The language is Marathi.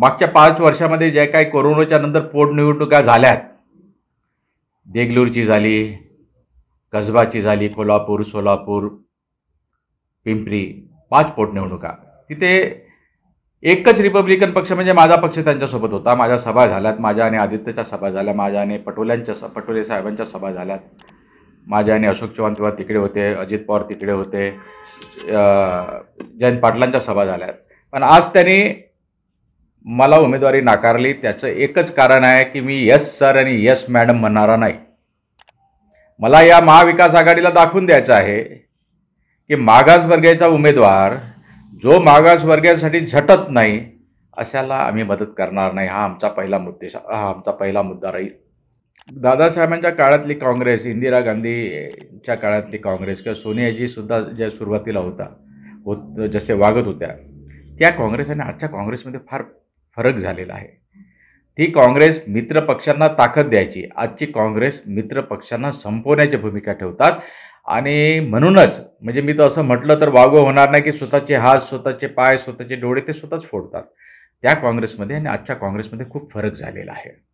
मागच्या पाच वर्षामध्ये जे काही कोरोनाच्या नंतर पोटनिवडणुका झाल्यात देगलूरची झाली कसबाची झाली कोल्हापूर सोलापूर पिंपरी पाच पोटनिवडणुका तिथे एकच रिपब्लिकन पक्ष म्हणजे माझा पक्ष त्यांच्यासोबत होता माझ्या सभा झाल्यात माझ्या आणि आदित्यच्या सभा झाल्या माझ्या आणि पटोल्यांच्या स पटोले साहेबांच्या सभा झाल्यात माझ्या आणि अशोक चव्हाण तेव्हा तिकडे होते अजित पवार तिकडे होते जयंत पाटलांच्या सभा झाल्यात पण आज त्यांनी मला उमेदवारी नाकारली त्याचं एकच कारण आहे की मी यस सर आणि यस मॅडम म्हणणारा नाही मला या महाविकास आघाडीला दाखवून द्यायचं आहे की मागास वर्गाचा उमेदवार जो मागास वर्गासाठी झटत नाही अशाला आम्ही मदत करणार नाही हा आमचा पहिला मुद्देशा हा आमचा पहिला मुद्दा राहील दादासाहेबांच्या काळातली काँग्रेस इंदिरा गांधीच्या काळातली काँग्रेस किंवा सोनियाजीसुद्धा ज्या सुरुवातीला होता होत जसे वागत होत्या त्या काँग्रेस आणि आजच्या काँग्रेसमध्ये फार फरक झालेला आहे ती काँग्रेस मित्रपक्षांना ताकद द्यायची आजची काँग्रेस मित्रपक्षांना संपवण्याची भूमिका ठेवतात आणि म्हणूनच म्हणजे मी तर असं म्हटलं तर वागव होणार नाही की स्वतःचे हात स्वतःचे पाय स्वतःचे डोळे ते स्वतःच फोडतात त्या काँग्रेसमध्ये आणि आजच्या काँग्रेसमध्ये खूप फरक झालेला आहे